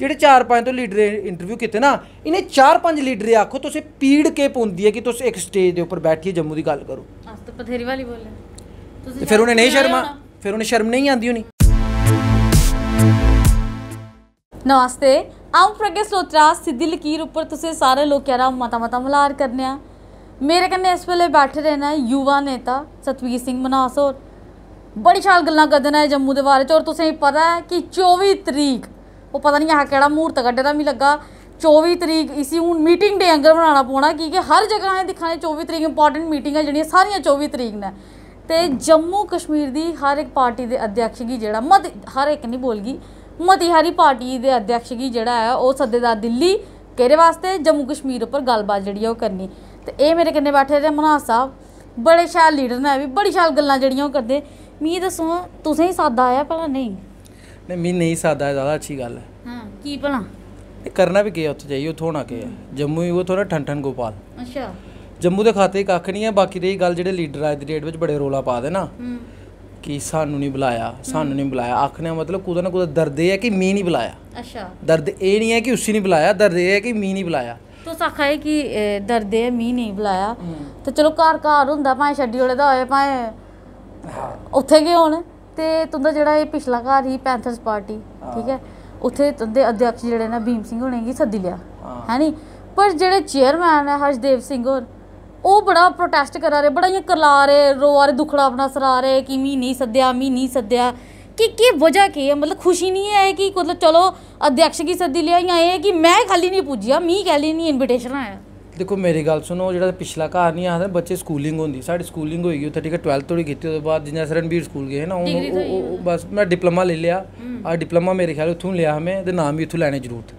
ਜਿਹੜੇ 4-5 ਤੋਂ leader interview ਕੀਤੇ ਨਾ ਇਹਨੇ 4-5 ਲੀਡਰ ਆਖੋ ਤੁਸੀਂ ਪੀੜ ਕੇ ਪੁੰਦੀ ਹੈ ਕਿ ਤੁਸੀਂ ਇੱਕ ਸਟੇਜ ਦੇ ਉੱਪਰ ਬੈਠੀ ਜੰਮੂ ਦੀ ਗੱਲ ਕਰੋ ਅਸ ਤਾਂ ਪਥੇਰੀ ਵਾਲੀ ਬੋਲੇ ਤੁਸੀਂ ਫਿਰ ਉਹਨੇ ਨਹੀਂ ਸ਼ਰਮਾ ਫਿਰ ਉਹਨੇ ਸ਼ਰਮ ਨਹੀਂ ਆਂਦੀ ਹੋਣੀ ਨਮਸਤੇ ਆਉਂ ਪ੍ਰਗੇ ਸੋਤਰਾ ਸਿੱਧੀ ਲਕੀਰ ਉੱਪਰ ਤੁਸੀਂ ਸਾਰੇ ਲੋਕਾਂ ਦਾ ਮਤਾ ਮਤਾ ਮਲਾਰ ਕਰਨੇ ਆ ਮੇਰੇ ਕੰਨੇ ਇਸ ਵੇਲੇ ਬੈਠੇ ਰਹਿਣਾ ਯੂਵਾ ਨੇਤਾ ਸਤਵੀਰ ਸਿੰਘ ਮਨਾਸੋਰ ਬੜੀ ਛਾਲ ਗੱਲਾਂ ਕਰਦੇ ਨੇ ਜੰਮੂ ਦੇ ਬਾਰੇ ਚ ਔਰ ਤੁਸੀਂ ਪਤਾ ਹੈ ਕਿ 24 ਤਰੀਕ ਉਹ ਪਤਾ ਨਹੀਂ ਆਹ ਕਿਹੜਾ ਮੂਰਤ ਕੱਢੇ ਦਾ ਵੀ ਲੱਗਾ 24 ਤਰੀਕ ਇਸੀ ਹੁਣ ਮੀਟਿੰਗ ਡੇ ਅੰਗਰ ਬਣਾਉਣਾ ਪੋਣਾ ਕਿ ਕਿ ਹਰ ਜਗ੍ਹਾ ਹੈ ਦਿਖਾਣੇ 24 ਤਰੀਕ ਇੰਪੋਰਟੈਂਟ ਮੀਟਿੰਗ ਹੈ ਜਿਹੜੀਆਂ ਸਾਰੀਆਂ 24 ਤਰੀਕ ਨੇ ਤੇ ਜੰਮੂ ਕਸ਼ਮੀਰ ਦੀ ਹਰ ਇੱਕ ਪਾਰਟੀ ਦੇ ਅਧਿਆਕਸ਼ ਕੀ ਜਿਹੜਾ ਮਤ ਹਰ ਇੱਕ ਨਹੀਂ ਬੋਲਗੀ ਮਤਿਹਾਰੀ ਪਾਰਟੀ ਦੇ ਅਧਿਆਕਸ਼ ਕੀ ਜਿਹੜਾ ਹੈ ਉਹ ਸੱਦੇਦਾਰ ਦਿੱਲੀ ਕਿਹਦੇ ਵਾਸਤੇ ਜੰਮੂ ਕਸ਼ਮੀਰ ਉੱਪਰ ਗੱਲਬਾਤ ਜਿਹੜੀ ਉਹ ਕਰਨੀ ਤੇ ਇਹ ਮੇਰੇ ਕੰਨੇ ਬੈਠੇ ਨੇ ਮਨਾਸ ਸਾਹਿਬ ਬੜੇ ਸ਼ਾਲ ਲੀਡਰ ਨੇ ਵੀ ਬੜੀ ਸ਼ਾਲ ਗੱਲਾਂ ਜਿਹੜੀਆਂ ਉਹ ਕਰਦੇ ਮੀਂਹ ਦੱਸੋ ਤੁਸੀਂ ਸਾਦਾ ਆਇਆ ਪਹਿਲਾਂ ਨਹੀਂ ਨਹੀਂ ਮੈਂ ਨਹੀਂ ਸਾਦਾ ਹੈ ਜ਼ਿਆਦਾ ਅੱਛੀ ਗੱਲ ਹੈ ਹਾਂ ਕੀ ਭਲਾ ਇਹ ਕਰਨਾ ਵੀ है उत्थे जाइए उत्थे होना ਕੇ है जम्मू ही वो थोड़ा ठन ठन ਅੱਛਾ ਜੰਮੂ ਦੇ ਖਾਤੇ ਕੱਖ ਨਹੀਂ ਹੈ ਬਾਕੀ ਰਹੀ ਗੱਲ ਜਿਹੜੇ ਲੀਡਰ ਅੱਜ ਦੀ ਡੇਟ ਵਿੱਚ ਬੜੇ ਰੋਲਾ ਪਾ ਦੇ ਨਾ ਹੂੰ ਕਿ ਸਾਨੂੰ ਨਹੀਂ ਬੁਲਾਇਆ ਸਾਨੂੰ ਨਹੀਂ ਬੁਲਾਇਆ ਆਖਣਾ ਮਤਲਬ ਕੁਦਰ ਨਾ ਕੁਦਰ ਦਰਦ ਇਹ ਹੈ ਕਿ ਮੀ ਨਹੀਂ ਬੁਲਾਇਆ ਅੱਛਾ ਦਰਦ ਇਹ ਨਹੀਂ ਹੈ ਕਿ ਉਸੀ ਨਹੀਂ ਬੁਲਾਇਆ ਦਰਦ ਇਹ ਹੈ ਕਿ ਮੀ ਨਹੀਂ ਬੁਲਾਇਆ ਤੋ ਸਾਖਾ ਹੈ ਕਿ ਦਰਦ ਦਰਦੇ ਮੀ ਨਹੀਂ ਬੁਲਾਇਆ ਤੇ ਚਲੋ ਘਰ ਘਰ ਹੁੰਦਾ ਭਾਵੇਂ ਛੱਡੀ ਵਾਲੇ ਦਾ ਹੋਏ ਭਾਵੇਂ ਉੱਥੇ ਕੀ ਹੋਣ ਤੇ ਤੁੰਦਾ ਜਿਹੜਾ ਇਹ ਪਿਛਲਾ ਘਰ ਹੀ ਪੈਂਥਰਸ ਪਾਰਟੀ ਠੀਕ ਹੈ ਉੱਥੇ ਤੁੰਦੇ ਅਧਿਆਪਕ ਜਿਹੜੇ ਨਾ ਭੀਮ ਸਿੰਘ ਹੋਣੇ ਕੀ ਸੱਦੀ ਲਿਆ ਹੈ ਨਹੀਂ ਪਰ ਜਿਹੜੇ ਚੇਅਰਮੈਨ ਹੈ ਹਰਜਦੇਵ ਸਿੰਘ ਹੋਰ ਉਹ ਬੜਾ ਪ੍ਰੋਟੈਸਟ ਕਰਾ ਰਹੇ ਬੜਾ ਇਹ ਕਰਲਾ ਰਹੇ ਰੋਆ ਰਹੇ ਦੁਖੜਾ ਆਪਣਾ ਸਰਾ ਰਹੇ ਕਿ ਮੀ ਨਹੀਂ ਸੱਦਿਆ ਮੀ ਨਹੀਂ ਸੱਦਿਆ ਕਿ ਕੀ ਵਜ੍ਹਾ ਕੀ ਹੈ ਮਤਲਬ ਖੁਸ਼ੀ ਨਹੀਂ ਹੈ ਕਿ ਮਤਲਬ ਚਲੋ ਅਧਿਆਪਕ ਕੀ ਸੱਦੀ ਲਿਆ ਜਾਂ ਇਹ ਕਿ ਮੈਂ ਖਾਲੀ ਨਹੀਂ ਪੁੱਜਿਆ ਮੀ ਲਈ ਨਹੀਂ ਇਨਵੀਟੇਸ਼ਨ ਆਇਆ ਦੇਖੋ ਮੇਰੀ ਗੱਲ ਸੁਣੋ ਜਿਹੜਾ ਪਿਛਲਾ ਘਰ ਨਹੀਂ ਆਦਾ ਬੱਚੇ ਸਕੂਲਿੰਗ ਹੁੰਦੀ ਸਾਡੀ ਸਕੂਲਿੰਗ ਹੋਈ ਉੱਥੇ ਠੀਕ ਹੈ 12th ਤੋਂ ਹੀ ਕੀਤੀ ਉਹਦੇ ਬਾਅਦ ਜਿੰਨਾ ਸਰਨਵੀਰ ਸਕੂਲ ਗਏ ਨਾ ਉਹ ਬਸ ਮੈਂ ਡਿਪਲੋਮਾ ਲੈ ਲਿਆ ਆ ਡਿਪਲੋਮਾ ਮੇਰੇ ਖਿਆਲ ਉੱਥੋਂ ਲਿਆ ਹਮੇ ਤੇ ਨਾਮ ਵੀ ਉੱਥੋਂ ਲੈਣੇ ਜ਼ਰੂਰਤ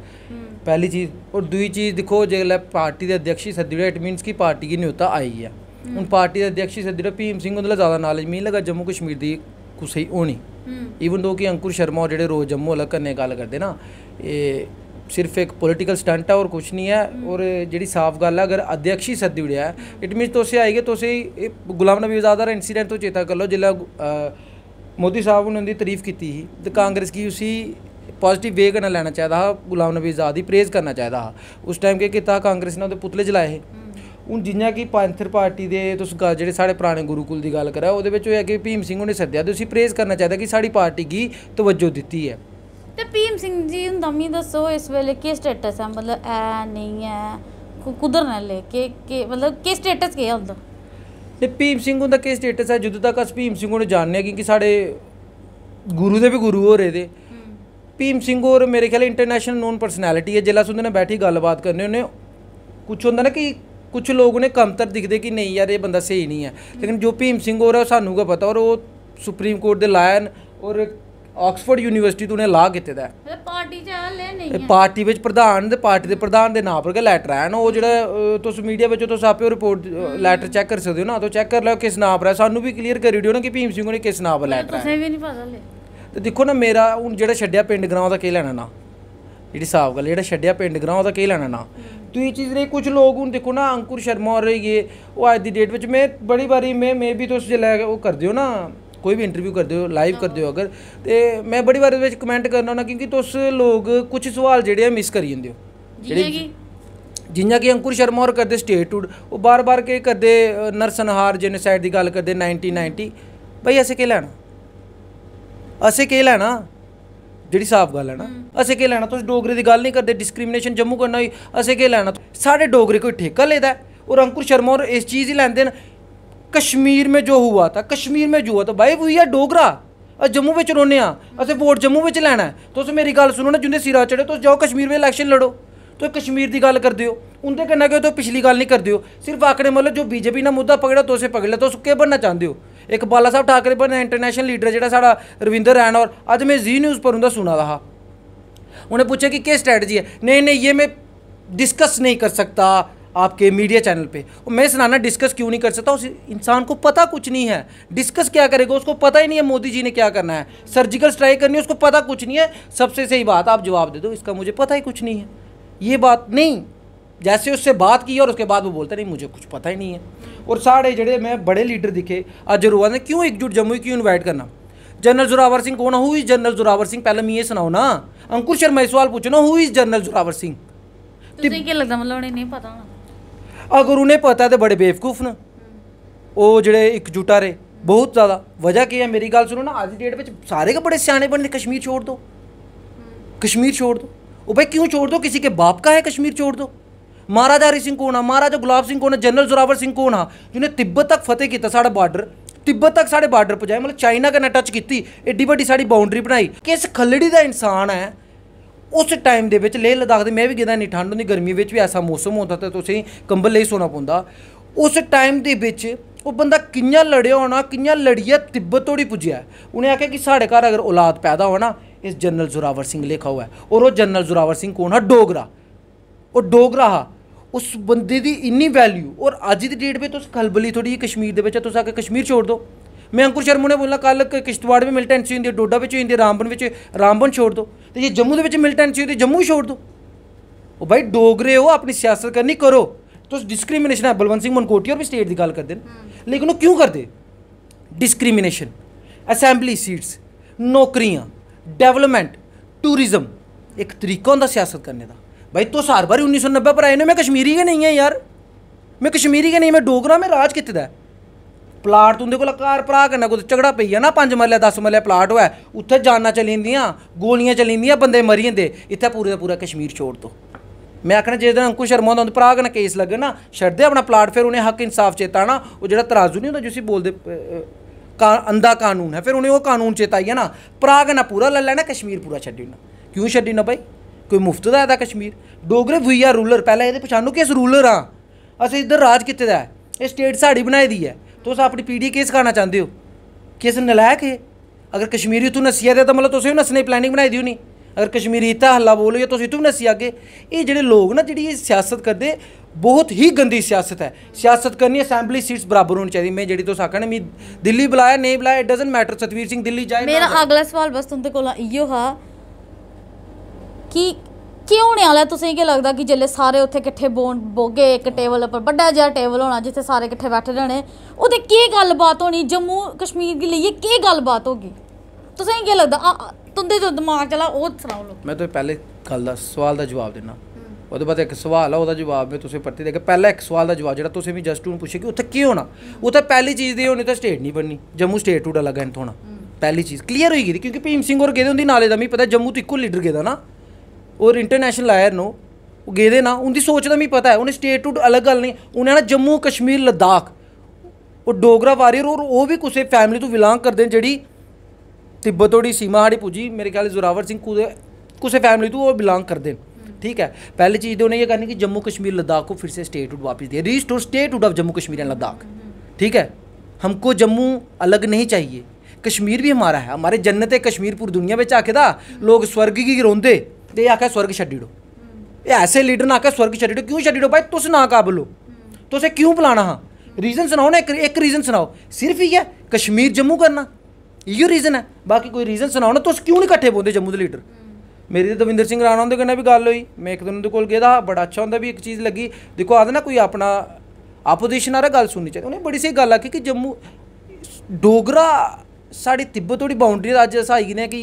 ਪਹਿਲੀ ਚੀਜ਼ ਔਰ ਦੂਜੀ ਚੀਜ਼ ਦੇਖੋ ਜੇ ਲੈ ਪਾਰਟੀ ਦੇ ਅਧਿਕਸ਼ੀ ਸਦੀੜਾ ਇਟ ਮੀਨਸ ਕਿ ਪਾਰਟੀ ਕੀ ਨਿਯੁਕਤਾ ਆਈ ਹੈ ਹੁਣ ਪਾਰਟੀ ਦੇ ਅਧਿਕਸ਼ੀ ਸਦੀੜਾ ਭੀਮ ਸਿੰਘ ਉਹਨਾਂ ਦਾ ਜ਼ਿਆਦਾ ਨਾਲੇਜ ਮੀਨ ਲਗਾ ਜੰਮੂ ਕਸ਼ਮੀਰ ਦੀ ਕੁਸਈ ਹੋਣੀ ਈਵਨ ਦੋ ਕਿ ਅੰਕੁਰ ਸ਼ਰਮਾ ਜਿਹੜੇ ਰੋਜ਼ ਜੰਮੂ ਅਲੱਗ ਕਰਨੇ ਗੱਲ ਕਰਦੇ ਨਾ ਇਹ ਸਿਰਫ ਇੱਕ ਪੋਲੀਟੀਕਲ ਸਟੰਟ ਆ ਔਰ ਕੁਝ ਨਹੀਂ ਹੈ ਔਰ ਜਿਹੜੀ ਸਾਫ਼ ਗੱਲ ਹੈ ਅਗਰ ਅਧਿਅਕਸ਼ੀ ਸੱਦੀ ਉੜਿਆ ਇਟ ਮੀਨਸ ਤੁਸੀਂ ਆਏਗੇ ਤੁਸੀਂ ਗੁਲਾਮ ਨਬੀ ਆਜ਼ਾਦ ਦਾ ਇਨਸੀਡੈਂਟ ਤੋਂ ਚੇਤਾ ਕਰ ਲਓ ਜਿਲਾ ਮੋਦੀ ਸਾਹਿਬ ਨੇ ਉਹਦੀ ਤਾਰੀਫ ਕੀਤੀ ਸੀ ਤੇ ਕਾਂਗਰਸ ਕੀ ਉਸੀ ਪੋਜ਼ਿਟਿਵ ਵੇਗ ਨਾਲ ਲੈਣਾ ਚਾਹੀਦਾ ਹੈ ਗੁਲਾਮ ਨਬੀ ਆਜ਼ਾਦ ਦੀ ਪ੍ਰੇਜ਼ ਕਰਨਾ ਚਾਹੀਦਾ ਉਸ ਟਾਈਮ ਕੇ ਕੀਤਾ ਕਾਂਗਰਸ ਨੇ ਉਹਦੇ ਪੁਤਲੇ ਜਲਾਏ ਉਹ ਜਿੰਨਾ ਕੀ ਪੰਥਰ ਪਾਰਟੀ ਦੇ ਤੁਸੀਂ ਜਿਹੜੇ ਸਾਡੇ ਪੁਰਾਣੇ ਗੁਰੂਕੁਲ ਦੀ ਗੱਲ ਕਰਾ ਉਹਦੇ ਵਿੱਚ ਹੋਇਆ ਕਿ ਭੀਮ ਸਿੰਘ ਉਹਨੇ ਸੱਦਿਆ ਤੇ ਉਸੇ ਪ੍ਰੇਜ਼ ਕਰਨਾ ਚਾਹੀਦਾ ਕਿ ਸਾਡੀ ਪਾਰਟੀ ਕੀ ਤਵੱਜੋ ਦਿੱਤੀ ਹੈ ਤੇ ਭੀਮ ਸਿੰਘ ਜੀ ਨੂੰ ਦਮੀ ਦੱਸੋ ਇਸ ਵੇਲੇ ਕੀ ਸਟੇਟਸ ਹੈ ਮਤਲਬ ਐ ਨਹੀਂ ਹੈ ਕੁਦਰ ਨਾਲ ਲੈ ਕੇ ਕਿ ਮਤਲਬ ਕੀ ਸਟੇਟਸ ਕੀ ਹੈ ਉਹਦਾ ਤੇ ਭੀਮ ਸਿੰਘ ਦਾ ਕੀ ਸਟੇਟਸ ਹੈ ਜਦੋਂ ਤੱਕ ਅਸੀਂ ਭੀਮ ਸਿੰਘ ਨੂੰ ਜਾਣਦੇ ਕਿਉਂਕਿ ਸਾਡੇ ਗੁਰੂ ਦੇ ਵੀ ਗੁਰੂ ਹੋ ਰਹੇ ਦੇ ਭੀਮ ਸਿੰਘ ਹੋਰ ਮੇਰੇ ਖਿਆਲ ਇੰਟਰਨੈਸ਼ਨਲ ਨੋਨ ਪਰਸਨੈਲਿਟੀ ਹੈ ਜਿਲਾ ਸੁਣਦੇ ਨੇ ਬੈਠੀ ਗੱਲਬਾਤ ਕਰਨੇ ਉਹਨੇ ਕੁਝ ਹੁੰਦਾ ਨਾ ਕਿ ਕੁਝ ਲੋਕ ਨੇ ਕਮਤਰ ਦਿਖਦੇ ਕਿ ਨਹੀਂ ਯਾਰ ਇਹ ਬੰਦਾ ਸਹੀ ਨਹੀਂ ਹੈ ਲੇਕਿਨ ਜੋ ਭੀਮ ਸਿੰਘ ਹੋਰ ਹੈ ਸਾਨੂੰ ਕਾ ਪਤਾ ਔਰ ਉਹ ਸੁਪਰੀਮ ਕੋਰਟ ਦੇ ਲਾਇਨ ਔਰ ਆਕਸਫੋਰਡ ਯੂਨੀਵਰਸਿਟੀ ਤੋਂ ਨੇ ਲਾ ਕੀਤੇ ਦਾ ਪਾਰਟੀ ਚ ਲੈ ਨਹੀਂ ਹੈ ਪਾਰਟੀ ਵਿੱਚ ਪ੍ਰਧਾਨ ਤੇ ਪਾਰਟੀ ਦੇ ਪ੍ਰਧਾਨ ਦੇ ਨਾਂ ਪਰ ਕੇ ਲੈਟਰ ਨਾ ਉਹ ਜਿਹੜਾ ਤੁਸੀਂ ਮੀਡੀਆ ਵਿੱਚ ਤੁਸੀਂ ਆਪੇ ਰਿਪੋਰਟ ਲੈਟਰ ਚੈੱਕ ਕਰ ਸਕਦੇ ਹੋ ਨਾ ਤਾਂ ਚੈੱਕ ਕਰ ਲਓ ਕਿਸ ਨਾਂ ਪਰ ਹੈ ਸਾਨੂੰ ਵੀ ਕਲੀਅਰ ਕਰੀ ਦਿਓ ਨਾ ਕਿ ਭੀਮ ਸਿੰਘ ਨੇ ਕਿਸ ਨਾਂ ਪਰ ਲੈਟਰ ਹੈ ਤੁਸੀਂ ਵੀ ਨਹੀਂ ਪਤਾ ਲੈ ਤੇ ਦੇਖੋ ਨਾ ਮੇਰਾ ਹੁਣ ਜਿਹੜਾ ਛੱਡਿਆ ਪਿੰਡ ਗਰਾਉਂ ਦਾ ਕੀ ਲੈਣਾ ਨਾ ਜਿਹੜੀ ਸਾਫ ਗੱਲ ਜਿਹੜਾ ਛੱਡਿਆ ਪਿੰਡ ਗਰਾਉਂ ਦਾ ਕੀ ਲੈਣਾ ਨਾ ਇਹ ਚੀਜ਼ ਨੇ ਕੁਝ ਲੋਕ ਹੁਣ ਦੇਖੋ ਨਾ ਅੰਕੁਰ ਸ਼ਰਮਾ शर्मा और ये वो आज दी डेट में ਮੈਂ बारी में मैं भी तो उस जगह ਉਹ ਕਰ ਦਿਓ ਨਾ ਕੋਈ ਵੀ ਇੰਟਰਵਿਊ ਕਰਦੇ ਹੋ ਲਾਈਵ ਕਰਦੇ ਹੋ ਅਗਰ ਤੇ ਮੈਂ ਬੜੀ ਵਾਰ ਇਸ ਵਿੱਚ ਕਮੈਂਟ ਕਰਨਾ ਹੁੰਦਾ ਕਿਉਂਕਿ ਤੁਸ ਲੋਕ ਕੁਝ ਸਵਾਲ ਜਿਹੜੇ ਆ ਮਿਸ ਕਰੀ ਜਾਂਦੇ ਹੋ ਜਿਹੜੇ ਕਿ ਜਿੰਨਾ ਕਿ ਅੰਕੁਰ ਸ਼ਰਮਾ ਹੋਰ ਕਰਦੇ ਸਟੇਟਡ ਉਹ ਬਾਰ-ਬਾਰ ਕੇ ਕਰਦੇ ਨਰਸਨਹਾਰ ਜੈਨੋਸਾਈਡ ਦੀ ਗੱਲ ਕਰਦੇ 1990 ਭਈ ਅਸੀਂ ਕੀ ਲੈਣਾ ਅਸੀਂ ਕੀ ਲੈਣਾ ਜਿਹੜੀ ਸਾਫ ਗੱਲ ਹੈ ਨਾ ਅਸੀਂ ਕੀ ਲੈਣਾ ਤੁਸੀਂ ਡੋਗਰੀ ਦੀ ਗੱਲ ਨਹੀਂ ਕਰਦੇ ਡਿਸਕ੍ਰਿਮੀਨੇਸ਼ਨ ਜੰਮੂ ਕਰਨਾ ਹੋਈ ਅਸੀਂ ਕੀ ਲੈਣਾ ਸਾਡੇ ਡੋਗਰੀ ਕੋਈ ਠੇਕਾ ਲੈਦਾ ਔਰ ਅੰਕੁਰ ਸ਼ਰਮਾ ਹੋਰ ਇਸ ਚੀਜ਼ ਹੀ ਲੈਂਦੇ ਨੇ कश्मीर में जो हुआ था कश्मीर में जो हुआ था भाई वही है डोगरा जम्मू बिच रौह्ने असें वोट जम्मू बिच लैना ऐ तुस तो मेरी गल्ल सुनो ना जिंदे सिरा चढ़े तुस तो जाओ कश्मीर में इलेक्शन लड़ो तुस तो कश्मीर की गल्ल करदे हो उं'दे कन्नै गै तुस पिछली गल नहीं करदे हो सिर्फ आखने मतलब जो बीजेपी ने मुद्दा पकड़ा तुस पकड़ी लै तुस केह् बनना चाहते हो एक बाला साहब ठाकरे बने इंटरनेशनल लीडर जेह्ड़ा सा रविंदर रैन और अब मैं जी न्यूज़ पर उं'दा सुना हा उ'नें पुच्छेआ कि केह् स्ट्रैटेजी है नहीं नहीं ये मैं डिस्कस नहीं कर सकता आपके मीडिया चैनल पे और मैं सुनाना डिस्कस क्यों नहीं कर सकता उस इंसान को पता कुछ नहीं है डिस्कस क्या करेगा उसको पता ही नहीं है मोदी जी ने क्या करना है सर्जिकल स्ट्राइक करनी है उसको पता कुछ नहीं है सबसे सही बात आप जवाब दे दो इसका मुझे पता ही कुछ नहीं है ये बात नहीं जैसे उससे बात की और उसके बाद वो बोलता नहीं मुझे कुछ पता ही नहीं है और साढ़े जड़े मैं बड़े लीडर दिखे अज ने क्यों एकजुट जम्मू क्यों इन्वाइट करना जनरल जोरावर सिंह कौन हुई जनरल जोरावर सिंह पहले मैं ये सुनाओ ना अंकुर शर्मा सवाल पूछो हुई जनरल जोरावर सिंह तो क्या लगता मतलब नहीं पता ਆ ਗੁਰੂ ਨੇ ਪਤਾ ਤੇ ਬੜੇ ਬੇਵਕੂਫ ਨੇ ਉਹ ਜਿਹੜੇ ਇੱਕ ਜੁਟਾ ਰੇ ਬਹੁਤ ਜ਼ਿਆਦਾ ਵਜ੍ਹਾ ਕੀ ਹੈ ਮੇਰੀ ਗੱਲ ਸੁਣੋ ਨਾ ਅੱਜ ਦੀ ਡੇਟ ਵਿੱਚ ਸਾਰੇ ਕੇ ਬੜੇ ਸਿਆਣੇ ਬਣਦੇ ਕਸ਼ਮੀਰ ਛੋੜ ਦੋ कश्मीर छोड़ दो ओ भाई क्यों छोड़ दो किसी के बाप का है कश्मीर छोड़ दो महाराजा हरी सिंह कौन है महाराजा गुलाब सिंह कौन है जनरल जोरावर सिंह कौन है जिन्हें तिब्बत तक फतेह किया साढ़ा बॉर्डर तिब्बत तक साढ़े बॉर्डर पजाए मतलब चाइना कन्नै टच की एड्डी बड्डी साढ़ी बाउंड्री बनाई किस खल्लड़ी का इंसान है ਉਸ ਟਾਈਮ ਦੇ ਵਿੱਚ ਲੇਹ ਲਦਾਖ ਦੇ ਮੈਂ ਵੀ ਗਿਆ ਨਹੀਂ ਠੰਡ ਹੁੰਦੀ ਗਰਮੀ ਵਿੱਚ ਵੀ ਐਸਾ ਮੌਸਮ ਹੁੰਦਾ ਤਾਂ ਤੁਸੀਂ ਕੰਬਲ ਲਈ ਸੋਣਾ ਪੁੰਦਾ ਉਸ ਟਾਈਮ ਦੇ ਵਿੱਚ ਉਹ ਬੰਦਾ ਕਿੰਨਾ ਲੜਿਆ ਹੋਣਾ ਕਿੰਨਾ ਲੜੀਆ ਤਿੱਬਤ ਤੋੜੀ ਪੁੱਜਿਆ ਉਹਨੇ ਆਖਿਆ ਕਿ ਸਾਡੇ ਘਰ ਅਗਰ ਔਲਾਦ ਪੈਦਾ ਹੋਣਾ ਇਸ ਜਨਰਲ ਜ਼ੁਰਾਵਰ ਸਿੰਘ ਲਿਖਾ ਹੋਇਆ ਔਰ ਉਹ ਜਨਰਲ ਜ਼ੁਰਾਵਰ ਸਿੰਘ ਕੋਣ ਹੈ ਡੋਗਰਾ ਉਹ ਡੋਗਰਾ ਹਾ ਉਸ ਬੰਦੇ ਦੀ ਇੰਨੀ ਵੈਲਿਊ ਔਰ ਅੱਜ ਦੀ ਡੇਟ ਵਿੱਚ ਤੁਸੀਂ ਖਲਬਲੀ ਥੋੜੀ ਕਸ਼ਮੀਰ ਦੇ ਵਿੱਚ ਤੁਸੀਂ ਆ ਕੇ ਕਸ਼ਮੀਰ ਛੋੜ ਦਿਓ ਮੈਂ ਅੰਕੁਰ ਸ਼ਰਮਾ ਨੇ ਬੋਲਣਾ ਕੱਲ ਕਿਸ਼ਤਵਾੜ ਵਿੱਚ ਮਿਲਟੈਂਸੀ ਹੁੰਦੀ ਡੋਡਾ ਵਿੱਚ ਹੁੰਦੀ ਰਾਮਬਨ ਵਿੱਚ ਰਾਮਬਨ ਛੋੜ ਦਿਓ ਤੇ ਜੇ ਜੰਮੂ ਦੇ ਵਿੱਚ ਮਿਲਟੈਂਸੀ ਹੋਈ ਤੇ ਜੰਮੂ ਛੋੜ ਦੋ ਉਹ ਭਾਈ ਡੋਗਰੇ ਹੋ ਆਪਣੀ ਸਿਆਸਤ ਕਰਨੀ ਕਰੋ ਤੁਸੀਂ ਡਿਸਕ੍ਰਿਮੀਨੇਸ਼ਨ ਹੈ ਬਲਵੰਤ ਸਿੰਘ ਮਨਕੋਟੀ ਔਰ ਵੀ ਸਟੇਟ ਦੀ ਗੱਲ ਕਰਦੇ ਨੇ ਲੇਕਿਨ ਉਹ ਕਿਉਂ ਕਰਦੇ ਡਿਸਕ੍ਰਿਮੀਨੇਸ਼ਨ ਅਸੈਂਬਲੀ ਸੀਟਸ ਨੌਕਰੀਆਂ ਡਿਵੈਲਪਮੈਂਟ ਟੂਰਿਜ਼ਮ ਇੱਕ ਤਰੀਕਾ ਹੁੰਦਾ ਸਿਆਸਤ ਕਰਨੇ ਦਾ ਬਾਈ तो सार बारी 1990 ਪਰ ਆਏ ਨੇ ਮੈਂ ਕਸ਼ਮੀਰੀ ਹੀ ਨਹੀਂ ਹੈ ਯਾਰ ਮੈਂ ਕਸ਼ਮੀਰੀ ਹੀ ਨਹੀਂ ਮੈਂ ਡੋਗਰਾ ਮੈਂ ਰਾਜ ਕਿੱਥੇ ਦਾ ਪਲਾਟ ਤੁੰਦੇ ਕੋਲ ਕਾਰ ਭਰਾ ਕਰਨਾ ਕੋਈ ਝਗੜਾ ਪਈ ਆ ਨਾ ਪੰਜ ਮਰਲੇ 10 ਮਰਲੇ ਪਲਾਟ ਹੋਇਆ ਉੱਥੇ ਜਾਨਾਂ ਚਲੀਂਦੀਆਂ ਗੋਲੀਆਂ ਚਲੀਂਦੀਆਂ ਬੰਦੇ ਮਰੀ ਜਾਂਦੇ ਇੱਥੇ ਪੂਰੇ ਦਾ ਪੂਰਾ ਕਸ਼ਮੀਰ ਛੋੜ ਦੋ ਮੈਂ ਆਖਣਾ ਜੇ ਅੰਕੁਸ਼ ਸ਼ਰਮਾ ਦਾ ਭਰਾ ਕਨ ਕੇਸ ਲੱਗੇ ਨਾ ਛੱਡਦੇ ਆਪਣਾ ਪਲਾਟ ਫਿਰ ਉਹਨੇ ਹੱਕ ਇਨਸਾਫ ਚੇਤਾਣਾ ਉਹ ਜਿਹੜਾ ਤਰਾਜ਼ੂ ਨਹੀਂ ਹੁੰਦਾ ਜਿਸੀ ਬੋਲਦੇ ਅੰਦਾ ਕਾਨੂੰਨ ਹੈ ਫਿਰ ਉਹਨੇ ਉਹ ਕਾਨੂੰਨ ਹੈ ਨਾ ਭਰਾ ਨਾ ਪੂਰਾ ਲੈ ਲੈਣਾ ਕਸ਼ਮੀਰ ਪੂਰਾ ਛੱਡੀ ਨਾ ਕਿਉਂ ਛੱਡੀ ਨਾ ਭਾਈ ਕੋਈ ਮੁਫਤ ਦਾ ਹੈ ਕਸ਼ਮੀਰ ਡੋਗਰੇ ਵੀ ਆ ਰੂਲਰ ਪਹਿਲਾਂ ਇਹਦੇ ਪਛਾਣੋ ਕਿਸ ਰੂਲਰ ਆ ਅਸੀਂ ਇੱਧਰ ਰਾਜ ਕਿੱਥੇ ਦਾ ਇਹ ਸਟੇਟ ਸਾਡੀ ਬਣਾਈ ਦੀ ਹੈ तुस अपनी पीढ़ी केह् सखाना चाहते हो किस नलायक है अगर कश्मीरी उत्थूं नस्सी जाए ते मतलब तुसें बी की दी प्लानिंग बनाई दी होनी अगर कश्मीरी इतना हल्ला बोल होइया तुस इत्थूं बी नस्सी जाह्गे एह् जेह्ड़े लोग ना जेह्ड़ी सियासत करते बहुत ही गंदी सियासत है सियासत करनी असैम्बली सीट्स बराबर होनी चाहिदी में जेह्ड़ी तुस आखा ने दिल्ली बुलाया नहीं बुलाया it doesn't matter Satvir Singh Delhi जाए मेरा अगला सवाल बस तुंदे कोला इयो हा कि ਕਿਉਂ ਨਹੀਂ ਵਾਲਾ ਤੁਸੀਂ ਕੀ ਲੱਗਦਾ ਕਿ ਜਿੱਲੇ ਸਾਰੇ ਉੱਥੇ ਇਕੱਠੇ ਬੋਗੇ ਇੱਕ ਟੇਬਲ ਉੱਪਰ ਵੱਡਾ ਜਿਹਾ ਟੇਬਲ ਹੋਣਾ ਜਿੱਥੇ ਸਾਰੇ ਇਕੱਠੇ ਬੈਠੇ ਰਹਿਣੇ ਉਹਦੇ ਕੀ ਗੱਲਬਾਤ ਹੋਣੀ ਜੰਮੂ ਕਸ਼ਮੀਰ ਦੇ ਲਈ ਕੀ ਗੱਲਬਾਤ ਹੋਗੀ ਤੁਸੀਂ ਕੀ ਲੱਗਦਾ ਤੁੰਦੇ ਜੋ ਦਿਮਾਗ ਚਲਾ ਉਹ ਸੁਣਾਓ ਲੋਕ ਮੈਂ ਤੁਹਾਨੂੰ ਪਹਿਲੇ ਗੱਲ ਦਾ ਸਵਾਲ ਦਾ ਜਵਾਬ ਦੇਣਾ ਉਹਦੇ ਬਾਅਦ ਇੱਕ ਸਵਾਲ ਆ ਉਹਦਾ ਜਵਾਬ ਮੈਂ ਤੁਸੀਂ ਪਰਤੀ ਦੇ ਕੇ ਪਹਿਲਾ ਇੱਕ ਸਵਾਲ ਦਾ ਜਵਾਬ ਜਿਹੜਾ ਤੁਸੀਂ ਵੀ ਜਸਟ ਨੂੰ ਪੁੱਛੇ ਕਿ ਉੱਥੇ ਕੀ ਹੋਣਾ ਉਹ ਤਾਂ ਪਹਿਲੀ ਚੀਜ਼ ਦੀ ਹੋਣੀ ਤਾਂ ਸਟੇਟ ਨਹੀਂ ਬਣਨੀ ਜੰਮੂ ਸਟੇਟ ਟੂਡਾ ਲੱਗਾ ਨਾ ਪਹਿਲੀ ਚੀਜ਼ ਕਲੀਅਰ ਹੋਈ ਗਈ ਕਿਉਂਕਿ ਭੀਮ ਸਿੰਘ ਹੋਰ ਗਏ ਹੁੰਦੀ ਨਾਲੇ ਦਾ ਵੀ ਪਤਾ ਜੰਮੂ ਤੋਂ ਇੱਕੋ ਲੀਡਰ ਗਏ ਦਾ ਨਾ ਔਰ ਇੰਟਰਨੈਸ਼ਨਲ ਲਾਇਰ ਨੂੰ ਉਹ ਗਏਦੇ ਨਾ ਉਹਦੀ ਸੋਚ ਦਾ ਵੀ ਪਤਾ ਹੈ ਉਹਨੇ ਸਟੇਟ ਟੂ ਅਲੱਗ ਗੱਲ ਨਹੀਂ ਉਹਨੇ ਨਾ ਜੰਮੂ ਕਸ਼ਮੀਰ ਲਦਾਖ ਉਹ ਡੋਗਰਾ ਵਾਰੀਅਰ ਔਰ ਉਹ ਵੀ ਕਿਸੇ ਫੈਮਿਲੀ ਤੋਂ ਬਿਲੋਂਗ ਕਰਦੇ ਜਿਹੜੀ ਤਿੱਬਤੋੜੀ ਸੀਮਾ ਹੜੀ ਪੁਜੀ ਮੇਰੇ ਖਿਆਲ ਜ਼ੁਰਾਵਰ ਸਿੰਘ ਕੋ ਕਿਸੇ ਫੈਮਿਲੀ ਤੋਂ ਉਹ ਬਿਲੋਂਗ ਕਰਦੇ ਠੀਕ ਹੈ ਪਹਿਲੀ ਚੀਜ਼ ਦੇ ਉਹਨੇ ਇਹ ਕਰਨੀ ਕਿ ਜੰਮੂ ਕਸ਼ਮੀਰ ਲਦਾਖ ਨੂੰ ਫਿਰ ਸੇ ਸਟੇਟ ਟੂ ਵਾਪਸ ਦੇ restore statehood of Jammu Kashmir and Ladakh ਠੀਕ ਹੈ ਹਮਕੋ ਜੰਮੂ ਅਲੱਗ ਨਹੀਂ ਚਾਹੀਏ ਕਸ਼ਮੀਰ ਵੀ ਹਮਾਰਾ ਹੈ ਹਮਾਰੇ ਜੰਨਤ ਹੈ ਕਸ਼ਮੀਰ ਪੂਰੀ ਦੁਨੀਆ ਵਿੱਚ ਆਖੇਦਾ ਲੋਕ ਸਵਰਗ ਕੀ ਰੋਂਦੇ ते आखा स्वर्ग छड्डी ऐसे लीडर ने आखा स्वर्ग छड्डी क्यों छड्डी भाई तुस ना काबल हो तुसें क्यों भलाना हा रीजन सनाओ ना एक एक रीजन सनाओ सिर्फ इ'यै कश्मीर जम्मू करना इ'यो रीजन है बाकी कोई रीजन सनाओ ना तुस क्यों नहीं कट्ठे बौंह्दे जम्मू दे लीडर मेरी दविंदर सिंह राणा उं'दे कन्नै बी गल्ल होई में इक दिन उं'दे कोल गेदा हा बड़ा अच्छा उं'दा बी इक चीज़ लगी देखो आखदे ना कोई अपना आपोजिशन आह्ला गल्ल सुननी चाहिदी उ'नें बड़ी सही गल आखी कि जम्मू डोगरा साढ़ी तिब्बत धोड़ी बाउंड्री अज्ज असाई गेदे कि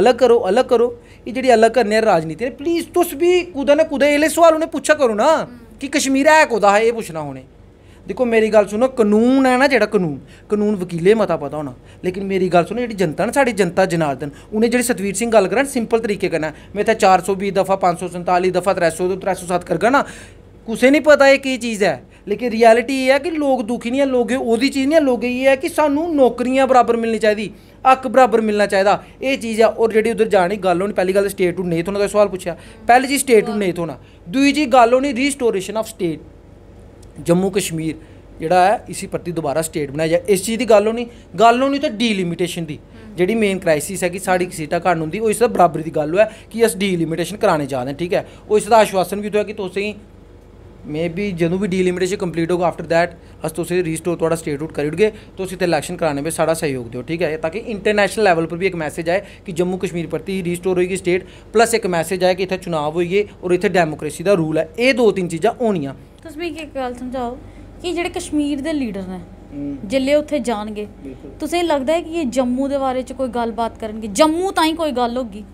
अलग करो अलग करो एह् जेह्ड़ी अलग करने आह्ली राजनीति ऐ प्लीज तुस बी कुदै ना कुदै एह्ले सोआल उ'नें पुच्छा करो ना कि कश्मीर है कोह्दा हा एह् पुच्छना उ'नें दिक्खो मेरी गल्ल सुनो कनून ऐ ना जेह्ड़ा कनून कनून वकीलें मता पता होना लेकिन मेरी गल्ल सुनो जेह्ड़ी जनता ना साढ़ी जनता जनार्दन उ'नें जेह्ड़ी सतवीर सिंह गल्ल करा सिंपल तरीके कन्नै में इत्थै चार सौ बीह् दफा पंज सौ संताली दफा त्रै सौ त्रै सौ सत्त करगा ना ਕੁਸੇ ਨਹੀਂ ਪਤਾ ਇਹ ਕੀ ਚੀਜ਼ ਹੈ ਲੇਕਿਨ ਰਿਐਲਿਟੀ ਇਹ ਹੈ ਕਿ ਲੋਕ ਦੁਖੀ ਨਹੀਂ ਆ ਲੋਕ ਉਹਦੀ ਚੀਜ਼ ਨਹੀਂ ਆ ਲੋਕ ਇਹ ਹੈ ਕਿ ਸਾਨੂੰ ਨੌਕਰੀਆਂ ਬਰਾਬਰ ਮਿਲਣੀ ਚਾਹੀਦੀ ਅੱਕ ਬਰਾਬਰ ਮਿਲਣਾ ਚਾਹੀਦਾ ਇਹ ਚੀਜ਼ ਆ ਔਰ ਜਿਹੜੀ ਉਧਰ ਜਾਣੀ ਗੱਲ ਹੋਣੀ ਪਹਿਲੀ ਗੱਲ ਸਟੇਟ ਟੂ ਨਹੀਂ ਤੁਹਾਨੂੰ ਦਾ ਸਵਾਲ ਪੁੱਛਿਆ ਪਹਿਲੀ ਜੀ ਸਟੇਟ ਟੂ ਨਹੀਂ ਹੋਣਾ ਦੂਜੀ ਜੀ ਗੱਲ ਹੋਣੀ restoration of state Jammu Kashmir ਜਿਹੜਾ ਹੈ ਇਸੇ ਪ੍ਰਤੀ ਦੁਬਾਰਾ ਸਟੇਟ ਬਣਾਇਆ ਜਾ ਇਸ ਚੀਜ਼ ਦੀ ਗੱਲ ਹੋਣੀ ਗੱਲ ਹੋਣੀ ਤਾਂ ਡੀਲਿਮਿਟੇਸ਼ਨ ਦੀ ਜਿਹੜੀ ਮੇਨ ਕ੍ਰਾਈਸਿਸ ਹੈ ਕਿ ਸਾਡੀ ਸੀਟਾਂ ਘਾਣ ਹੁੰਦੀ ਉਹ ਇਸ ਦਾ ਬਰਾਬਰੀ ਦੀ ਗੱਲ ਹੋਇਆ ਕਿ ਅਸ ਡੀਲਿਮਿਟੇਸ਼ਨ ਕਰਾਣੇ ਜਾ ਰਹੇ ਠੀਕ ਹੈ ਉਹ ਇਸ ਦਾ ਆਸ਼ਵਾਸਨ ਵੀ ਹੋਇਆ ਕਿ ਤੁਸੀਂ ਮੇ ਬੀ ਜਦੋਂ ਵੀ ਡੀਲਿਮਿਟੇਸ਼ਨ ਕੰਪਲੀਟ ਹੋਗਾ ਆਫਟਰ ਥੈਟ ਅਸ ਤੁਸੀਂ ਰੀਸਟੋਰ ਤੁਹਾਡਾ ਸਟੇਟ ਸਟੇਟਹੂਡ ਕਰਿਡਗੇ ਤੁਸੀਂ ਤੇ ਇਲੈਕਸ਼ਨ ਕਰਾਣੇ ਵਿੱਚ ਸਾਡਾ ਸਹਿਯੋਗ ਦਿਓ ਠੀਕ ਹੈ ਤਾਂ ਕਿ ਇੰਟਰਨੈਸ਼ਨਲ ਲੈਵਲ ਪਰ ਵੀ ਇੱਕ ਮੈਸੇਜ ਆਏ ਕਿ ਜੰਮੂ ਕਸ਼ਮੀਰ ਪ੍ਰਤੀ ਰੀਸਟੋਰ ਹੋਏਗੀ ਸਟੇਟ ਪਲੱਸ ਇੱਕ ਮੈਸੇਜ ਆਏ ਕਿ ਇੱਥੇ ਚੋਣਾਂ ਹੋਈਏ ਔਰ ਇੱਥੇ ਡੈਮੋਕ੍ਰੇਸੀ ਦਾ ਰੂਲ ਹੈ ਇਹ ਦੋ ਤਿੰਨ ਚੀਜ਼ਾਂ ਹੋਣੀਆਂ ਤੁਸੀਂ ਵੀ ਇੱਕ ਗੱਲ ਸਮਝਾਓ ਕਿ ਜਿਹੜੇ ਕਸ਼ਮੀਰ ਦੇ ਲੀਡਰ ਨੇ ਜਿੱਲੇ ਉੱਥੇ ਜਾਣਗੇ ਤੁਸੀਂ ਲੱਗਦਾ ਹੈ ਕਿ ਇਹ ਜੰਮੂ ਦੇ ਬਾਰੇ ਚ ਕੋਈ ਗੱਲਬਾਤ ਕਰਨਗੇ ਜੰਮੂ ਤਾਂ ਹੀ ਕੋਈ ਗੱਲ ਹੋਗੀ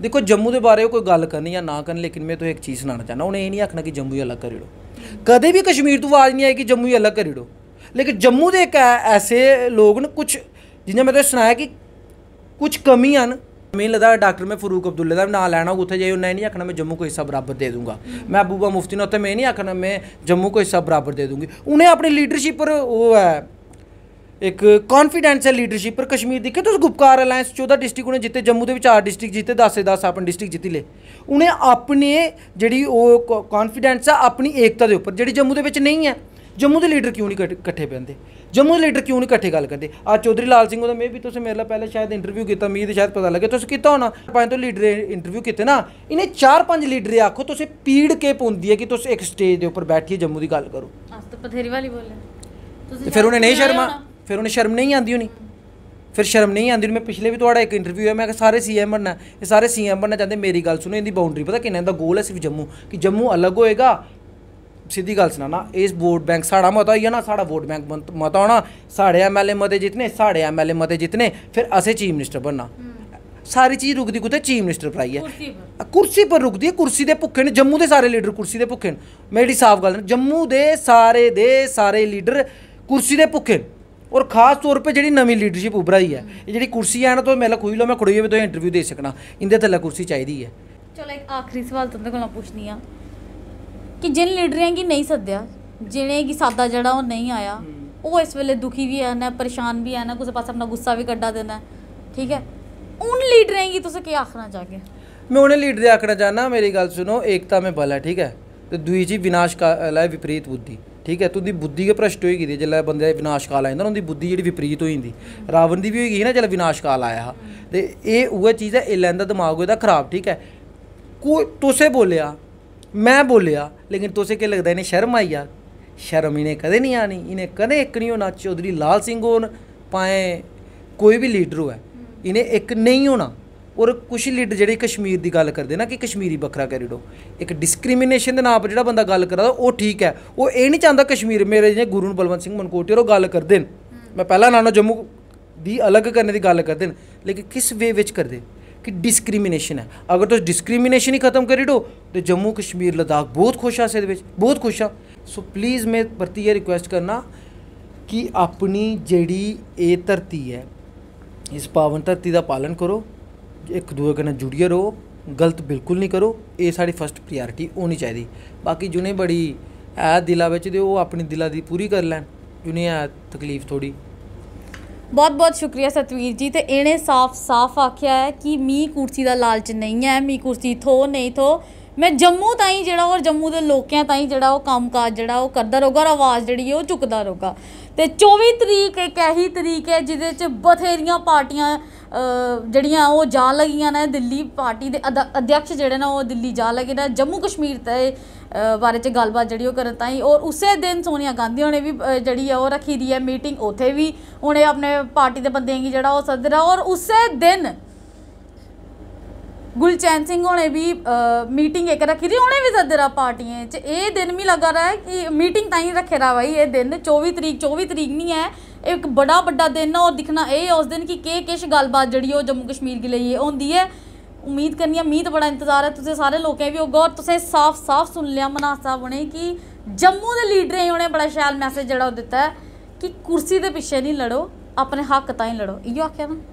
ਦੇਖੋ ਜੰਮੂ ਦੇ ਬਾਰੇ ਕੋਈ ਗੱਲ ਕਰਨੀ ਆ ਨਾ ਕਰਨੀ ਲੇਕਿਨ ਮੈਂ ਤੁਹਾਨੂੰ ਇੱਕ ਚੀਜ਼ ਸੁਣਾਣਾ ਚਾਹਨਾ ਉਹਨੇ ਇਹ ਨਹੀਂ ਆਖਣਾ ਕਿ ਜੰਮੂ ਹੀ ਅਲੱਗ ਕਰ ਲਿਓ ਕਦੇ ਵੀ ਕਸ਼ਮੀਰ ਤੋਂ ਆਵਾਜ਼ ਨਹੀਂ ਆਈ ਕਿ ਜੰਮੂ ਹੀ ਅਲੱਗ ਕਰ ਲਿਓ ਲੇਕਿਨ ਜੰਮੂ ਦੇ ਇੱਕ ਐਸੇ ਲੋਕ ਨੇ ਕੁਝ ਜਿਨ੍ਹਾਂ ਮੈਂ ਤੁਹਾਨੂੰ ਸੁਣਾਇਆ ਕਿ ਕੁਝ ਕਮੀਆਂ ਹਨ ਮੈਨੂੰ ਲੱਗਦਾ ਡਾਕਟਰ ਮੈਂ ਫਰੂਕ ਅਬਦੁੱਲਾ ਦਾ ਨਾਮ ਲੈਣਾ ਉੱਥੇ ਜਾਈ ਉਹਨੇ ਇਹ ਨਹੀਂ ਆਖਣਾ ਮੈਂ ਜੰਮੂ ਕੋਈ ਸਭ ਬਰਾਬਰ ਦੇ ਦੂੰਗਾ ਮੈਂ ਅਬੂਬਾ ਮੁਫਤੀ ਨੂੰ ਉੱਥੇ ਮੈਂ ਨਹੀਂ ਆਖਣਾ ਮੈਂ ਜੰਮੂ ਕੋਈ ਸਭ ਬਰਾਬਰ ਦੇ ਦੂੰਗੀ ਉਹਨੇ ਆਪਣੀ ਲੀਡਰਸ਼ਿਪ ਪਰ ਉਹ ਹੈ ਇੱਕ ਕੌਨਫੀਡੈਂਸ ਹੈ ਲੀਡਰਸ਼ਿਪ ਪਰ ਕਸ਼ਮੀਰ ਦੇਖੋ ਤੁਸੀਂ ਗੁਪਕਾਰ ਅਲਾਈਅੰਸ 14 ਡਿਸਟ੍ਰਿਕਟ ਉਹਨੇ ਜਿੱਤੇ ਜੰਮੂ ਦੇ ਵਿੱਚ 4 ਡਿਸਟ੍ਰਿਕਟ ਜਿੱਤੇ 10 ਦੇ 10 ਆਪਣੇ ਡਿਸਟ੍ਰਿਕਟ ਜਿੱਤੀ ਲੈ ਉਹਨੇ ਆਪਣੇ ਜਿਹੜੀ ਉਹ ਕੌਨਫੀਡੈਂਸ ਆ ਆਪਣੀ ਏਕਤਾ ਦੇ ਉੱਪਰ ਜਿਹੜੀ ਜੰਮੂ ਦੇ ਵਿੱਚ ਨਹੀਂ ਹੈ ਜੰਮੂ ਦੇ ਲੀਡਰ ਕਿਉਂ ਨਹੀਂ ਇਕੱਠੇ ਪੈਂਦੇ ਜੰਮੂ ਦੇ ਲੀਡਰ ਕਿਉਂ ਨਹੀਂ ਇਕੱਠੇ ਗੱਲ ਕਰਦੇ ਆ ਚੌਧਰੀ ਲਾਲ ਸਿੰਘ ਉਹਦਾ ਮੈਂ ਵੀ ਤੁਸੀਂ ਮੇਰੇ ਨਾਲ ਪਹਿਲੇ ਸ਼ਾਇਦ ਇੰਟਰਵਿਊ ਕੀਤਾ ਮੀਂਹ ਦੇ ਸ਼ਾਇਦ ਪਤਾ ਲੱਗੇ ਤੁਸੀਂ ਕੀਤਾ ਹੋਣਾ ਪੰਜ ਤੋਂ ਲੀਡਰ ਇੰਟਰਵਿਊ ਕੀਤੇ ਨਾ ਇਹਨੇ 4-5 ਲੀਡਰ ਆਖੋ ਤੁਸੀਂ ਪੀੜ ਕੇ ਪੁੰਦੀ ਹੈ ਕਿ ਤੁਸੀਂ ਇੱਕ ਸਟੇਜ ਦੇ ਉੱਪਰ ਬੈਠੀਏ ਜੰਮੂ ਦੀ ਗੱਲ ਕਰੋ ਹਸਤ ਪਥੇਰੀ ਵਾਲੀ ਬੋਲੇ ਤੁਸੀਂ ਫਿਰ ਉਹਨੇ ਨਹੀਂ ਸ਼ਰਮਾ ਫਿਰ ਉਹਨੇ ਸ਼ਰਮ ਨਹੀਂ ਆਂਦੀ ਹੋਣੀ ਫਿਰ ਸ਼ਰਮ ਨਹੀਂ ਆਂਦੀ ਮੈਂ ਪਿਛਲੇ ਵੀ ਤੁਹਾਡਾ ਇੱਕ ਇੰਟਰਵਿਊ ਹੈ ਮੈਂ ਕਿ ਸਾਰੇ ਸੀਐਮ ਬਣਨਾ ਇਹ ਸਾਰੇ ਸੀਐਮ ਬਣਨਾ ਚਾਹੁੰਦੇ ਮੇਰੀ ਗੱਲ ਸੁਣੋ ਇਹਦੀ ਬਾਉਂਡਰੀ ਪਤਾ ਕਿੰਨਾ ਇਹਦਾ ਗੋਲ ਹੈ ਸਿਰਫ ਜੰਮੂ ਕਿ ਜੰਮੂ ਅਲੱਗ ਹੋਏਗਾ ਸਿੱਧੀ ਗੱਲ ਸੁਣਾਣਾ ਇਸ ਵੋਟ ਬੈਂਕ ਸਾੜਾ ਮਤਾ ਹੈ ਨਾ ਸਾੜਾ ਵੋਟ ਬੈਂਕ ਮਤਾ ਹੋਣਾ ਸਾੜੇ ਐਮਐਲਏ ਮਤੇ ਜਿਤਨੇ ਸਾੜੇ ਐਮਐਲਏ ਮਤੇ ਜਿਤਨੇ ਫਿਰ ਅਸੀਂ ਚੀਫ ਮਿਨਿਸਟਰ ਬਣਨਾ ਸਾਰੀ ਚੀਜ਼ ਰੁਕਦੀ ਕੁਤੇ ਚੀਫ ਮਿਨਿਸਟਰ ਪਰਾਈ ਹੈ ਕੁਰਸੀ ਪਰ ਰੁਕਦੀ ਹੈ ਕੁਰਸੀ ਦੇ ਭੁੱਖੇ ਨੇ ਜੰਮੂ ਦੇ ਸਾਰੇ ਲੀਡਰ ਕੁਰਸੀ ਦੇ ਭੁੱਖੇ ਨੇ ਮੇਰੀ ਸਾਫ਼ ਗੱਲ ਜੰਮੂ ਦੇ ਸਾਰੇ ਦੇ ਸਾਰੇ ਲੀਡਰ ਕੁਰਸੀ ਦੇ ਭੁੱਖੇ ਔਰ ਖਾਸ ਤੌਰ ਤੇ ਜਿਹੜੀ ਨਵੀਂ ਲੀਡਰਸ਼ਿਪ ਉਭਰਾਈ ਹੈ ਇਹ ਜਿਹੜੀ ਕੁਰਸੀ ਆਣ ਤੋਂ ਮੇਲਾ ਕੋਈ ਲੋ ਮੈਂ ਕੁੜੀ ਹੋਵੇ ਤੋਂ ਇੰਟਰਵਿਊ ਦੇ ਸਕਣਾ ਇੰਦੇ ਲਾ ਕੁਰਸੀ ਚਾਹੀਦੀ ਹੈ ਚਲੋ ਇੱਕ ਆਖਰੀ ਸਵਾਲ ਤੁਹਾਡੇ ਕੋਲੋਂ ਪੁੱਛਨੀ ਆ ਕਿ ਜਿਨ ਲੀਡਰਾਂ ਕੀ ਨਹੀਂ ਸੱਦਿਆ ਜਿਨੇ ਕੀ ਸਾਦਾ ਜਿਹੜਾ ਉਹ ਨਹੀਂ ਆਇਆ ਉਹ ਇਸ ਵੇਲੇ ਦੁਖੀ ਵੀ ਹੈ ਨਾ ਪਰੇਸ਼ਾਨ ਵੀ ਹੈ ਨਾ ਕਿਸੇ ਪਾਸੇ ਆਪਣਾ ਗੁੱਸਾ ਵੀ ਕੱਢਾ ਦੇਣਾ ਠੀਕ ਹੈ ਉਹਨ ਲੀਡਰਾਂ ਕੀ ਤੁਸੀਂ ਕੀ ਆਖਣਾ ਚਾਹਗੇ ਮੈਂ ਉਹਨੇ ਲੀਡਰ ਦੇ ਆਖਣਾ ਚਾਹਨਾ ਮੇਰੀ ਗੱਲ ਸੁਣੋ ਏਕਤਾ ਮੇ ਬਲ ਹੈ ਠੀਕ ਹੈ ਤੇ ਦੂਜੀ ਵਿਨਾਸ਼ ਕਾ ਲੈ ਵਿਪਰੀਤ ਬੁੱਧੀ ਠੀਕ ਹੈ ਤੂੰ ਦੀ ਬੁੱਧੀ ਕੇ ਭ੍ਰਸ਼ਟ ਹੋਈ ਗਈ ਜਿੱਲਾ ਬੰਦੇ ਦਾ ਵਿਨਾਸ਼ ਕਾਲ ਆਇਆ ਨਾ ਉਹਦੀ ਬੁੱਧੀ ਜਿਹੜੀ ਵਿਪਰੀਤ ਹੋਈ ਜਾਂਦੀ ਰਾਵਣ ਦੀ ਵੀ ਹੋਈ ਗਈ ਨਾ ਜਿੱਲਾ ਵਿਨਾਸ਼ ਕਾਲ ਆਇਆ ਤੇ ਇਹ ਉਹ ਚੀਜ਼ ਹੈ ਇਹ ਲੈਂਦਾ ਦਿਮਾਗ ਉਹਦਾ ਖਰਾਬ ਠੀਕ ਹੈ ਕੋਈ ਤੁਸੇ ਬੋਲਿਆ ਮੈਂ ਬੋਲਿਆ ਲੇਕਿਨ ਤੁਸੇ ਕੀ ਲੱਗਦਾ ਇਹਨੇ ਸ਼ਰਮ ਆਈ ਆ ਸ਼ਰਮ ਇਹਨੇ ਕਦੇ ਨਹੀਂ ਆਣੀ ਇਹਨੇ ਕਦੇ ਇੱਕ ਨਹੀਂ ਹੋਣਾ ਚੌਧਰੀ ਲਾਲ ਸਿੰਘ ਹੋਣ ਪਾਏ ਕੋਈ ਵੀ ਲੀਡਰ ਹੋਵੇ ਇਹਨੇ ਇੱਕ ਨਹੀਂ ਹੋਣਾ ਔਰ ਕੁਝ ਲੀਡ ਜਿਹੜੇ ਕਸ਼ਮੀਰ ਦੀ ਗੱਲ ਕਰਦੇ ਨਾ ਕਿ ਕਸ਼ਮੀਰੀ ਵੱਖਰਾ ਕੈਰੀਡੋ ਇੱਕ ਡਿਸਕ੍ਰਿਮੀਨੇਸ਼ਨ ਦੇ ਨਾਂ 'ਤੇ ਜਿਹੜਾ ਬੰਦਾ ਗੱਲ ਕਰਦਾ ਉਹ ਠੀਕ ਹੈ ਉਹ ਇਹ ਨਹੀਂ ਚਾਹੁੰਦਾ ਕਸ਼ਮੀਰ ਮੇਰੇ ਜਿਹੇ ਗੁਰੂ ਬਲਵੰਤ ਸਿੰਘ ਮਨਕੋਟੇ ਉਹ ਗੱਲ ਕਰਦੇ ਨੇ ਮੈਂ ਪਹਿਲਾਂ ਨਾਨੋ ਜੰਮੂ ਦੀ ਅਲੱਗ ਕਰਨ ਦੀ ਗੱਲ ਕਰਦੇ ਨੇ ਲੇਕਿਨ ਕਿਸ ਵੇ ਵਿੱਚ ਕਰਦੇ ਕਿ ਡਿਸਕ੍ਰਿਮੀਨੇਸ਼ਨ ਹੈ ਅਗਰ ਤੁਸੀਂ ਡਿਸਕ੍ਰਿਮੀਨੇਸ਼ਨ ਹੀ ਖਤਮ ਕਰੀ ਦੋ ਤੇ ਜੰਮੂ ਕਸ਼ਮੀਰ ਲਦਾਖ ਬਹੁਤ ਖੁਸ਼ ਆ ਦੇ ਵਿੱਚ ਬਹੁਤ ਖੁਸ਼ ਆ ਸੋ ਪਲੀਜ਼ ਮੈਂ ਪ੍ਰਤੀ ਇਹ ਰਿਕੁਐਸਟ ਕਰਨਾ ਕਿ ਆਪਣੀ ਜਿਹੜੀ ਇਹ ਧਰਤੀ ਹੈ ਇਸ ਪਾਵਨ ਧਰਤੀ ਦਾ ਪਾਲਣ ਕਰੋ ਇੱਕ ਦੂਏ ਕਨੇ ਜੁੜੀਏ ਰਹੋ ਗਲਤ ਬਿਲਕੁਲ ਨਹੀਂ ਕਰੋ ਇਹ ਸਾਡੀ ਫਰਸਟ ਪ੍ਰਾਇੋਰਟੀ ਹੋਣੀ ਚਾਹੀਦੀ ਬਾਕੀ ਜੁਨੇ ਬੜੀ ਐ ਦਿਲਾ ਵਿੱਚ ਦੇ ਉਹ ਆਪਣੀ ਦਿਲਾ ਦੀ ਪੂਰੀ ਕਰ ਲੈਣ ਜੁਨੇ ਆ ਤਕਲੀਫ ਥੋੜੀ ਬਹੁਤ ਬਹੁਤ ਸ਼ੁਕਰੀਆ ਸਤਵੀਰ ਜੀ ਤੇ ਇਹਨੇ ਸਾਫ਼ ਸਾਫ਼ ਆਖਿਆ ਹੈ ਕਿ ਮੀ ਕੁਰਸੀ ਦਾ ਲਾਲਚ ਨਹੀਂ ਹੈ ਮੀ ਕੁਰਸੀ ਥੋ ਨਹੀਂ ਥੋ ਮੈਂ ਜੰਮੂ ਤਾਂ ਹੀ ਜਿਹੜਾ ਔਰ ਜੰਮੂ ਦੇ ਲੋਕਾਂ ਹੀ ਜਿਹੜਾ ਉਹ ਕੰਮਕਾਜ ਜਿਹੜਾ ਉਹ ਕਰਦਾ ਰਹੂਗਾ ਔਰ ਆਵਾਜ਼ ਜਿਹੜੀ ਉਹ ਚੁੱਕਦਾ ਰਹੂਗਾ ਤੇ 24 ਤਰੀਕ ਇੱਕ ਐਹੀ ਤਰੀਕ ਹੈ ਜਿਹਦੇ 'ਚ ਬਥੇਰੀਆਂ ਪਾਰਟੀਆਂ ਜਿਹੜੀਆਂ ਉਹ ਜਾ ਲਗੀਆਂ ਨੇ ਦਿੱਲੀ ਪਾਰਟੀ ਦੇ ਅਧਿਆਕਸ਼ ਜਿਹੜੇ ਨੇ ਉਹ ਦਿੱਲੀ ਜਾ ਲਗੇ ਨੇ ਜੰਮੂ ਕਸ਼ਮੀਰ ਤੇ ਬਾਰੇ ਚ ਗੱਲਬਾਤ ਜਿਹੜੀ ਉਹ ਕਰਨ ਤਾਈਂ ਔਰ ਉਸੇ ਦਿਨ ਸੋਨੀਆ ਗਾਂਧੀ ਹੋਣੇ ਵੀ ਜਿਹੜੀ ਆ ਉਹ ਰੱਖੀ ਦੀ ਹੈ ਮੀਟਿੰਗ ਉਥੇ ਵੀ ਉਹਨੇ ਆਪਣੇ ਪਾਰਟੀ ਦੇ ਬੰਦੇ ਜਿਹੜਾ ਉਹ ਸੱਦ ਰਿਹਾ ਔਰ ਉਸੇ ਦਿਨ ਗੁਲਚੈਨ ਸਿੰਘ ਹੋਣੇ ਵੀ ਮੀਟਿੰਗ ਇੱਕ ਰੱਖੀ ਸੀ ਉਹਨੇ ਵੀ ਜ਼ਦਰਾ ਪਾਰਟੀਆਂ ਚ ਇਹ ਦਿਨ ਵੀ ਲੱਗਾ ਰਿਹਾ ਕਿ ਮੀਟਿੰਗ ਤਾਂ ਹੀ ਰੱਖੇ ਰਹਾ ਬਾਈ ਇਹ ਦਿਨ 24 ਤਰੀਕ 24 ਤਰੀਕ ਨਹੀਂ ਹੈ ਇੱਕ ਬੜਾ ਵੱਡਾ ਦਿਨ ਉਹ ਦਿਖਣਾ ਇਹ ਉਸ ਦਿਨ ਕਿ ਕੇ ਕਿਸ਼ ਗੱਲਬਾਤ ਜਿਹੜੀ ਉਹ ਜੰਮੂ ਕਸ਼ਮੀਰ ਦੇ ਲਈ ਹੁੰਦੀ ਹੈ ਉਮੀਦ ਕਰਨੀ ਆ ਮੀਤ ਬੜਾ ਇੰਤਜ਼ਾਰ ਹੈ ਤੁਸੀਂ ਸਾਰੇ ਲੋਕਾਂ ਵੀ ਉਹ ਗੌਰ ਤੁਸੀਂ ਸਾਫ਼-ਸਾਫ਼ ਸੁਣ ਲਿਆ ਮਨਾਸਾ ਬਣੇ ਕਿ ਜੰਮੂ ਦੇ ਲੀਡਰ ਐ ਉਹਨੇ ਬੜਾ ਸ਼ੈਲ ਮੈਸੇਜ ਜਿਹੜਾ ਉਹ ਦਿੱਤਾ ਕਿ ਕੁਰਸੀ ਦੇ ਪਿੱਛੇ ਨਹੀਂ ਲੜੋ ਆਪਣੇ ਹੱਕ ਤਾਂ ਹੀ ਲੜੋ ਇਹੋ ਆਖਿਆ ਨਾ